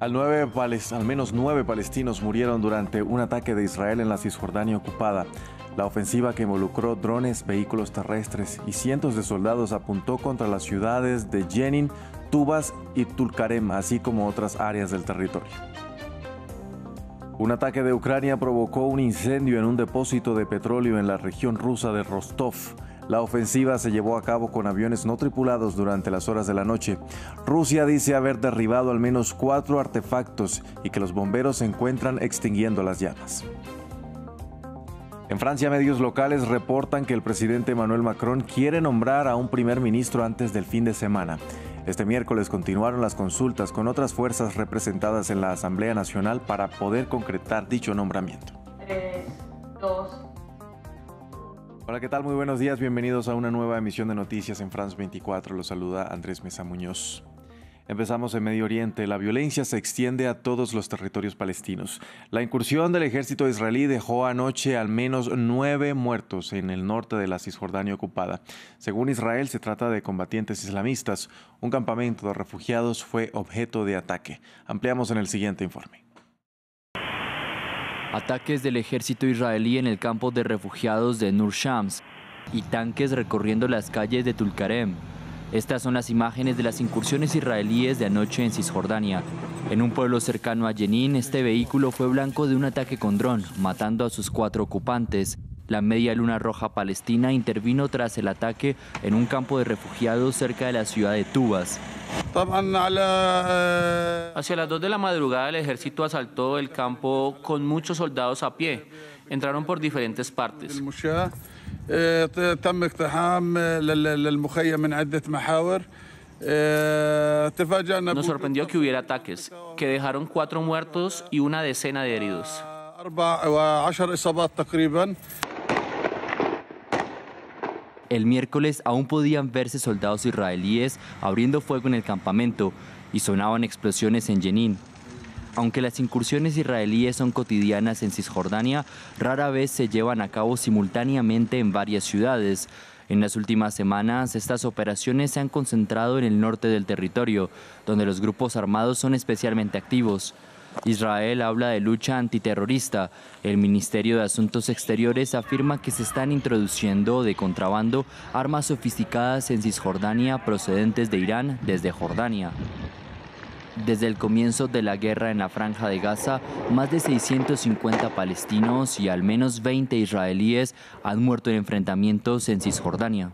Al, al menos nueve palestinos murieron durante un ataque de Israel en la Cisjordania ocupada. La ofensiva que involucró drones, vehículos terrestres y cientos de soldados apuntó contra las ciudades de Jenin, Tubas y Tulkarem, así como otras áreas del territorio. Un ataque de Ucrania provocó un incendio en un depósito de petróleo en la región rusa de Rostov. La ofensiva se llevó a cabo con aviones no tripulados durante las horas de la noche. Rusia dice haber derribado al menos cuatro artefactos y que los bomberos se encuentran extinguiendo las llamas. En Francia, medios locales reportan que el presidente Emmanuel Macron quiere nombrar a un primer ministro antes del fin de semana. Este miércoles continuaron las consultas con otras fuerzas representadas en la Asamblea Nacional para poder concretar dicho nombramiento. Hola, ¿qué tal? Muy buenos días. Bienvenidos a una nueva emisión de Noticias en France 24. Los saluda Andrés Mesa Muñoz. Empezamos en Medio Oriente. La violencia se extiende a todos los territorios palestinos. La incursión del ejército israelí dejó anoche al menos nueve muertos en el norte de la Cisjordania ocupada. Según Israel, se trata de combatientes islamistas. Un campamento de refugiados fue objeto de ataque. Ampliamos en el siguiente informe ataques del ejército israelí en el campo de refugiados de Nur Shams y tanques recorriendo las calles de Tulkarem. Estas son las imágenes de las incursiones israelíes de anoche en Cisjordania. En un pueblo cercano a Jenin, este vehículo fue blanco de un ataque con dron, matando a sus cuatro ocupantes. La Media Luna Roja Palestina intervino tras el ataque en un campo de refugiados cerca de la ciudad de Tubas. Eh, Hacia las 2 de la madrugada el ejército asaltó el campo con muchos soldados a pie. Entraron por diferentes partes. Nos sorprendió que hubiera ataques, que dejaron cuatro muertos y una decena de heridos el miércoles aún podían verse soldados israelíes abriendo fuego en el campamento y sonaban explosiones en Jenin. Aunque las incursiones israelíes son cotidianas en Cisjordania, rara vez se llevan a cabo simultáneamente en varias ciudades. En las últimas semanas, estas operaciones se han concentrado en el norte del territorio, donde los grupos armados son especialmente activos. Israel habla de lucha antiterrorista. El Ministerio de Asuntos Exteriores afirma que se están introduciendo de contrabando armas sofisticadas en Cisjordania procedentes de Irán desde Jordania. Desde el comienzo de la guerra en la franja de Gaza, más de 650 palestinos y al menos 20 israelíes han muerto en enfrentamientos en Cisjordania.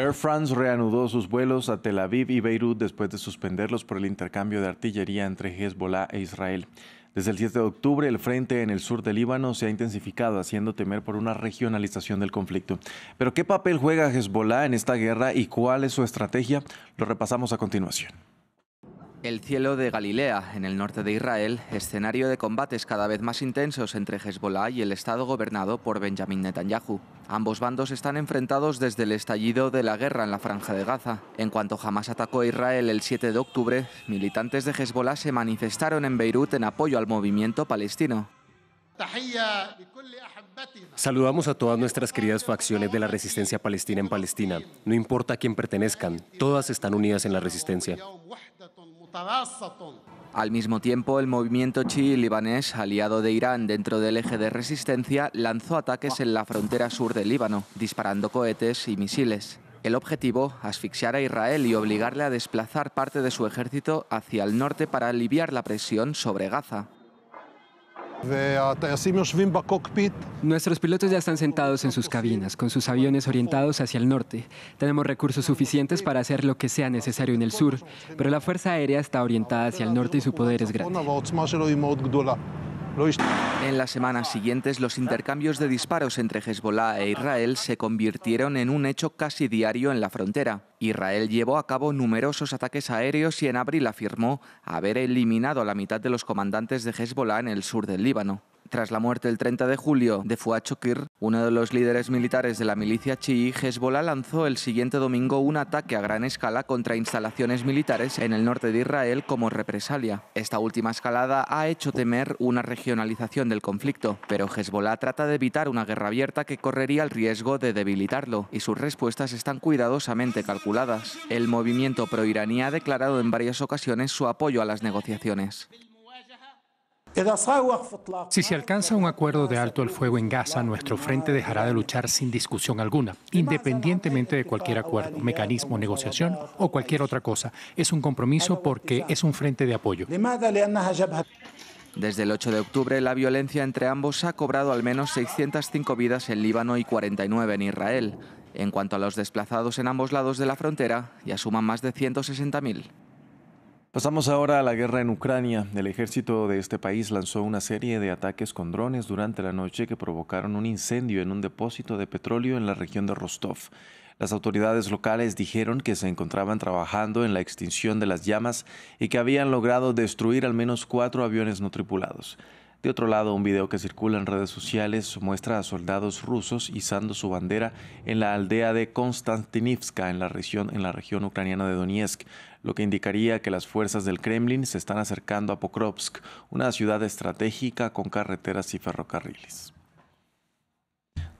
Air France reanudó sus vuelos a Tel Aviv y Beirut después de suspenderlos por el intercambio de artillería entre Hezbollah e Israel. Desde el 7 de octubre, el frente en el sur del Líbano se ha intensificado, haciendo temer por una regionalización del conflicto. Pero ¿qué papel juega Hezbollah en esta guerra y cuál es su estrategia? Lo repasamos a continuación. El cielo de Galilea, en el norte de Israel, escenario de combates cada vez más intensos entre Hezbollah y el Estado gobernado por Benjamin Netanyahu. Ambos bandos están enfrentados desde el estallido de la guerra en la franja de Gaza. En cuanto jamás atacó a Israel el 7 de octubre, militantes de Hezbollah se manifestaron en Beirut en apoyo al movimiento palestino. Saludamos a todas nuestras queridas facciones de la resistencia palestina en Palestina. No importa a quién pertenezcan, todas están unidas en la resistencia. Al mismo tiempo, el movimiento chií libanés, aliado de Irán dentro del eje de resistencia, lanzó ataques en la frontera sur del Líbano, disparando cohetes y misiles. El objetivo, asfixiar a Israel y obligarle a desplazar parte de su ejército hacia el norte para aliviar la presión sobre Gaza. Nuestros pilotos ya están sentados en sus cabinas, con sus aviones orientados hacia el norte. Tenemos recursos suficientes para hacer lo que sea necesario en el sur, pero la Fuerza Aérea está orientada hacia el norte y su poder es grande. En las semanas siguientes, los intercambios de disparos entre Hezbollah e Israel se convirtieron en un hecho casi diario en la frontera. Israel llevó a cabo numerosos ataques aéreos y en abril afirmó haber eliminado a la mitad de los comandantes de Hezbollah en el sur del Líbano. Tras la muerte el 30 de julio de Fuachokir, uno de los líderes militares de la milicia chií, Hezbollah lanzó el siguiente domingo un ataque a gran escala contra instalaciones militares en el norte de Israel como represalia. Esta última escalada ha hecho temer una regionalización del conflicto, pero Hezbollah trata de evitar una guerra abierta que correría el riesgo de debilitarlo, y sus respuestas están cuidadosamente calculadas. El movimiento pro iraní ha declarado en varias ocasiones su apoyo a las negociaciones. Si se alcanza un acuerdo de alto el fuego en Gaza, nuestro frente dejará de luchar sin discusión alguna, independientemente de cualquier acuerdo, mecanismo, negociación o cualquier otra cosa. Es un compromiso porque es un frente de apoyo. Desde el 8 de octubre, la violencia entre ambos ha cobrado al menos 605 vidas en Líbano y 49 en Israel. En cuanto a los desplazados en ambos lados de la frontera, ya suman más de 160.000. Pasamos ahora a la guerra en Ucrania. El ejército de este país lanzó una serie de ataques con drones durante la noche que provocaron un incendio en un depósito de petróleo en la región de Rostov. Las autoridades locales dijeron que se encontraban trabajando en la extinción de las llamas y que habían logrado destruir al menos cuatro aviones no tripulados. De otro lado, un video que circula en redes sociales muestra a soldados rusos izando su bandera en la aldea de Konstantinivska en la región, en la región ucraniana de Donetsk, lo que indicaría que las fuerzas del Kremlin se están acercando a Pokrovsk, una ciudad estratégica con carreteras y ferrocarriles.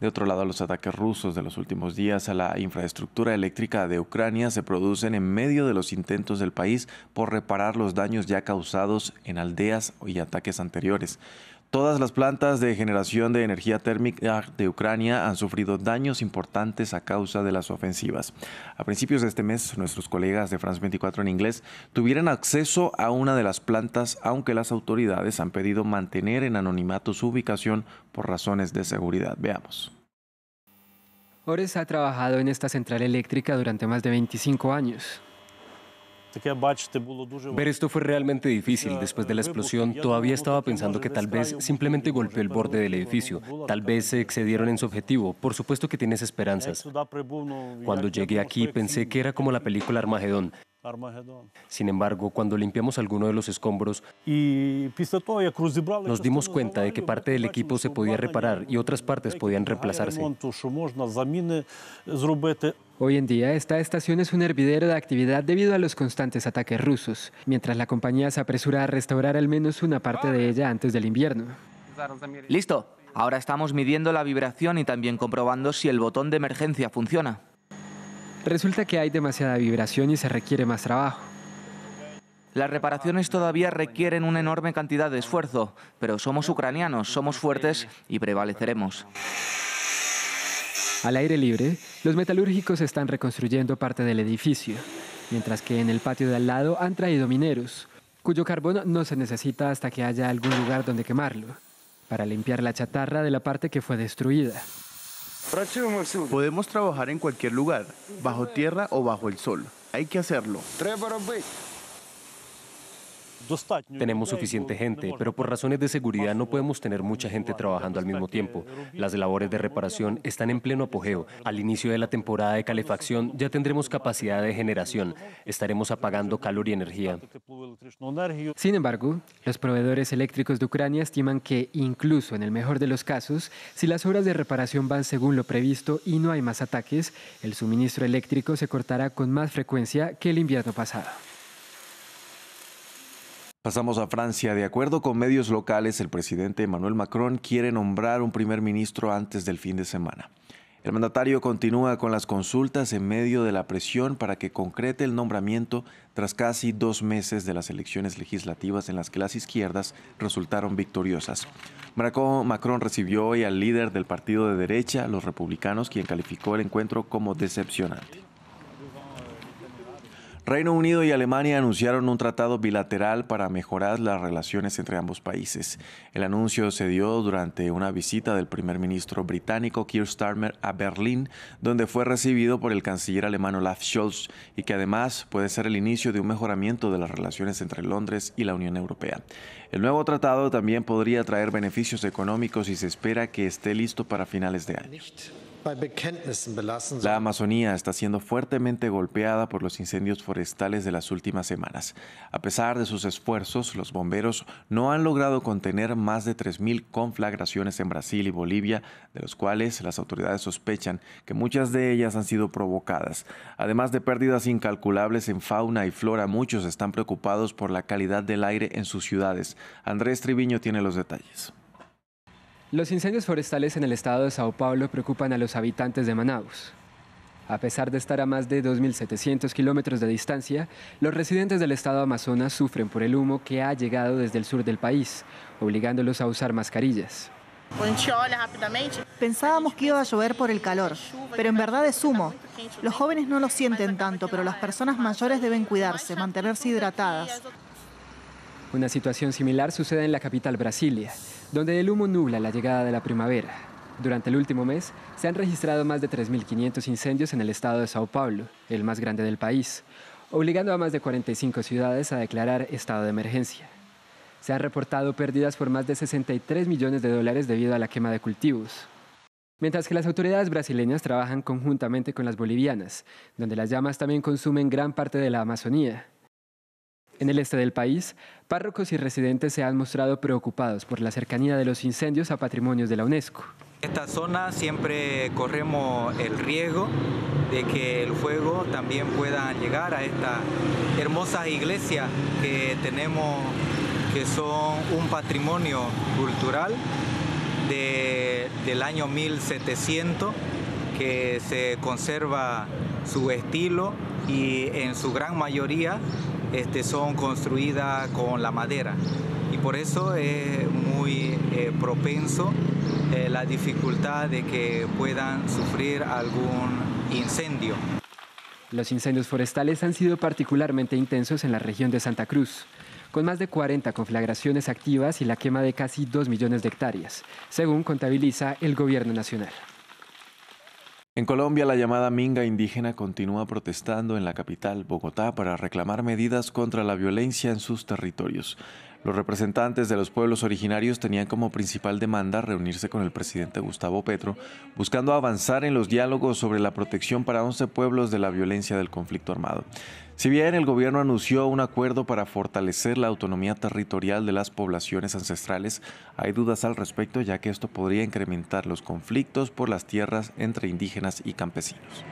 De otro lado, los ataques rusos de los últimos días a la infraestructura eléctrica de Ucrania se producen en medio de los intentos del país por reparar los daños ya causados en aldeas y ataques anteriores. Todas las plantas de generación de energía térmica de Ucrania han sufrido daños importantes a causa de las ofensivas. A principios de este mes, nuestros colegas de France 24 en inglés tuvieron acceso a una de las plantas, aunque las autoridades han pedido mantener en anonimato su ubicación por razones de seguridad. Veamos. Ores ha trabajado en esta central eléctrica durante más de 25 años. Ver esto fue realmente difícil. Después de la explosión, todavía estaba pensando que tal vez simplemente golpeó el borde del edificio. Tal vez se excedieron en su objetivo. Por supuesto que tienes esperanzas. Cuando llegué aquí, pensé que era como la película Armagedón. Sin embargo, cuando limpiamos alguno de los escombros, nos dimos cuenta de que parte del equipo se podía reparar y otras partes podían reemplazarse. Hoy en día, esta estación es un hervidero de actividad debido a los constantes ataques rusos, mientras la compañía se apresura a restaurar al menos una parte de ella antes del invierno. Listo. Ahora estamos midiendo la vibración y también comprobando si el botón de emergencia funciona. Resulta que hay demasiada vibración y se requiere más trabajo. Las reparaciones todavía requieren una enorme cantidad de esfuerzo, pero somos ucranianos, somos fuertes y prevaleceremos. Al aire libre, los metalúrgicos están reconstruyendo parte del edificio, mientras que en el patio de al lado han traído mineros, cuyo carbón no se necesita hasta que haya algún lugar donde quemarlo, para limpiar la chatarra de la parte que fue destruida. Podemos trabajar en cualquier lugar, bajo tierra o bajo el sol. Hay que hacerlo. Tenemos suficiente gente, pero por razones de seguridad no podemos tener mucha gente trabajando al mismo tiempo. Las labores de reparación están en pleno apogeo. Al inicio de la temporada de calefacción ya tendremos capacidad de generación. Estaremos apagando calor y energía. Sin embargo, los proveedores eléctricos de Ucrania estiman que, incluso en el mejor de los casos, si las horas de reparación van según lo previsto y no hay más ataques, el suministro eléctrico se cortará con más frecuencia que el invierno pasado. Pasamos a Francia. De acuerdo con medios locales, el presidente Emmanuel Macron quiere nombrar un primer ministro antes del fin de semana. El mandatario continúa con las consultas en medio de la presión para que concrete el nombramiento tras casi dos meses de las elecciones legislativas en las que las izquierdas resultaron victoriosas. Macron recibió hoy al líder del partido de derecha, los republicanos, quien calificó el encuentro como decepcionante. Reino Unido y Alemania anunciaron un tratado bilateral para mejorar las relaciones entre ambos países. El anuncio se dio durante una visita del primer ministro británico Keir Starmer a Berlín, donde fue recibido por el canciller alemán Olaf Scholz y que además puede ser el inicio de un mejoramiento de las relaciones entre Londres y la Unión Europea. El nuevo tratado también podría traer beneficios económicos y se espera que esté listo para finales de año. La Amazonía está siendo fuertemente golpeada por los incendios forestales de las últimas semanas. A pesar de sus esfuerzos, los bomberos no han logrado contener más de 3.000 conflagraciones en Brasil y Bolivia, de los cuales las autoridades sospechan que muchas de ellas han sido provocadas. Además de pérdidas incalculables en fauna y flora, muchos están preocupados por la calidad del aire en sus ciudades. Andrés Triviño tiene los detalles. Los incendios forestales en el estado de Sao Paulo preocupan a los habitantes de Manaus. A pesar de estar a más de 2.700 kilómetros de distancia, los residentes del estado Amazonas sufren por el humo que ha llegado desde el sur del país, obligándolos a usar mascarillas. Pensábamos que iba a llover por el calor, pero en verdad es humo. Los jóvenes no lo sienten tanto, pero las personas mayores deben cuidarse, mantenerse hidratadas. Una situación similar sucede en la capital Brasilia, donde el humo nubla la llegada de la primavera. Durante el último mes se han registrado más de 3.500 incendios en el estado de Sao Paulo, el más grande del país, obligando a más de 45 ciudades a declarar estado de emergencia. Se han reportado pérdidas por más de 63 millones de dólares debido a la quema de cultivos. Mientras que las autoridades brasileñas trabajan conjuntamente con las bolivianas, donde las llamas también consumen gran parte de la Amazonía. En el este del país, párrocos y residentes se han mostrado preocupados por la cercanía de los incendios a patrimonios de la UNESCO. En esta zona siempre corremos el riesgo de que el fuego también pueda llegar a estas hermosas iglesias que tenemos, que son un patrimonio cultural del año 1700, que se conserva su estilo y en su gran mayoría este, son construidas con la madera y por eso es muy eh, propenso eh, la dificultad de que puedan sufrir algún incendio. Los incendios forestales han sido particularmente intensos en la región de Santa Cruz, con más de 40 conflagraciones activas y la quema de casi 2 millones de hectáreas, según contabiliza el Gobierno Nacional. En Colombia, la llamada Minga indígena continúa protestando en la capital, Bogotá, para reclamar medidas contra la violencia en sus territorios. Los representantes de los pueblos originarios tenían como principal demanda reunirse con el presidente Gustavo Petro, buscando avanzar en los diálogos sobre la protección para 11 pueblos de la violencia del conflicto armado. Si bien el gobierno anunció un acuerdo para fortalecer la autonomía territorial de las poblaciones ancestrales, hay dudas al respecto ya que esto podría incrementar los conflictos por las tierras entre indígenas y campesinos.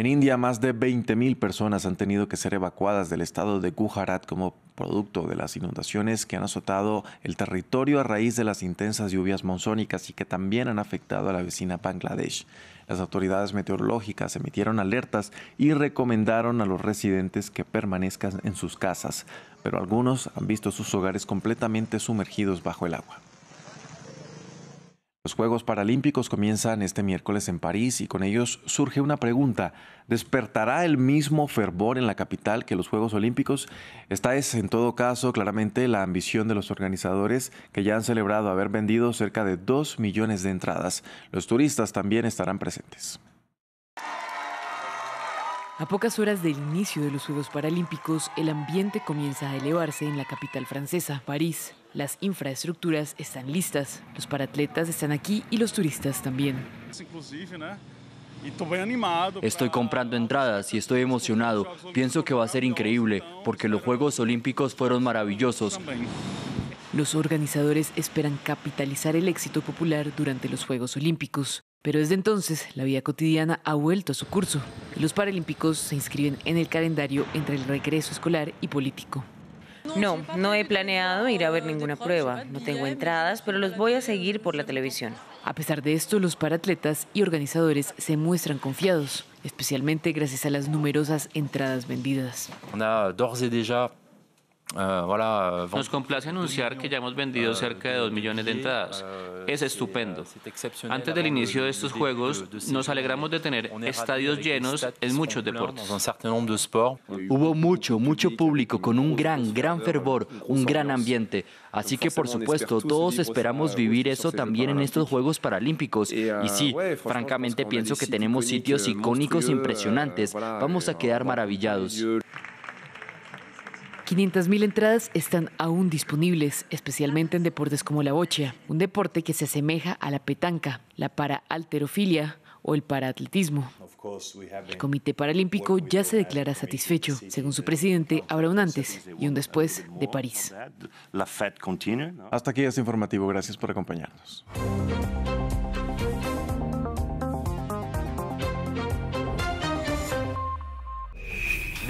En India, más de 20.000 personas han tenido que ser evacuadas del estado de Gujarat como producto de las inundaciones que han azotado el territorio a raíz de las intensas lluvias monzónicas y que también han afectado a la vecina Bangladesh. Las autoridades meteorológicas emitieron alertas y recomendaron a los residentes que permanezcan en sus casas, pero algunos han visto sus hogares completamente sumergidos bajo el agua. Los Juegos Paralímpicos comienzan este miércoles en París y con ellos surge una pregunta. ¿Despertará el mismo fervor en la capital que los Juegos Olímpicos? Esta es, en todo caso, claramente la ambición de los organizadores que ya han celebrado haber vendido cerca de 2 millones de entradas. Los turistas también estarán presentes. A pocas horas del inicio de los Juegos Paralímpicos, el ambiente comienza a elevarse en la capital francesa, París. Las infraestructuras están listas, los paratletas están aquí y los turistas también. Estoy comprando entradas y estoy emocionado. Pienso que va a ser increíble porque los Juegos Olímpicos fueron maravillosos. Los organizadores esperan capitalizar el éxito popular durante los Juegos Olímpicos. Pero desde entonces la vida cotidiana ha vuelto a su curso. Los Paralímpicos se inscriben en el calendario entre el regreso escolar y político. No, no he planeado ir a ver ninguna prueba. No tengo entradas, pero los voy a seguir por la televisión. A pesar de esto, los paratletas y organizadores se muestran confiados, especialmente gracias a las numerosas entradas vendidas. Ah, nos complace anunciar que ya hemos vendido cerca de 2 millones de entradas. Es estupendo. Antes del inicio de estos Juegos, nos alegramos de tener estadios llenos en muchos deportes. Hubo mucho, mucho público con un gran, gran fervor, un gran ambiente. Así que, por supuesto, todos esperamos vivir eso también en estos Juegos Paralímpicos. Y ah, sí, pues francamente pienso que tenemos sitios icónicos impresionantes. Vamos a quedar maravillados. 500.000 entradas están aún disponibles, especialmente en deportes como la bocha, un deporte que se asemeja a la petanca, la paraalterofilia o el paraatletismo. El Comité Paralímpico ya se declara satisfecho. Según su presidente, habrá un antes y un después de París. Hasta aquí es informativo. Gracias por acompañarnos.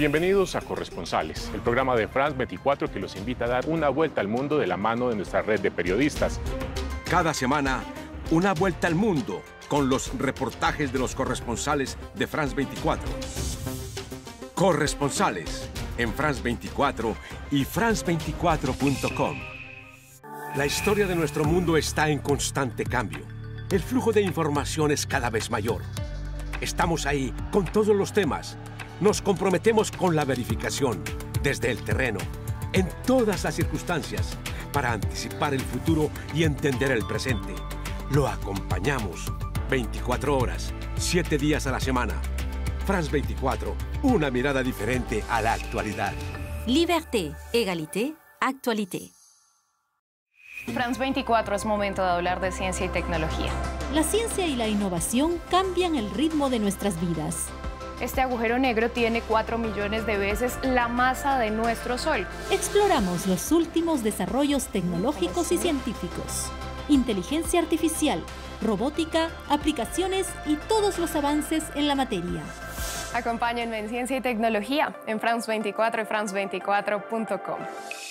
Bienvenidos a Corresponsales, el programa de France 24 que los invita a dar una vuelta al mundo de la mano de nuestra red de periodistas. Cada semana, una vuelta al mundo con los reportajes de los corresponsales de France 24. Corresponsales en France 24 y france24.com. La historia de nuestro mundo está en constante cambio. El flujo de información es cada vez mayor. Estamos ahí con todos los temas nos comprometemos con la verificación desde el terreno, en todas las circunstancias, para anticipar el futuro y entender el presente. Lo acompañamos 24 horas, 7 días a la semana. France 24, una mirada diferente a la actualidad. Liberté, Egalité, actualité. France 24 es momento de hablar de ciencia y tecnología. La ciencia y la innovación cambian el ritmo de nuestras vidas. Este agujero negro tiene 4 millones de veces la masa de nuestro Sol. Exploramos los últimos desarrollos tecnológicos y científicos. Inteligencia artificial, robótica, aplicaciones y todos los avances en la materia. Acompáñenme en Ciencia y Tecnología en France 24 y France24.com.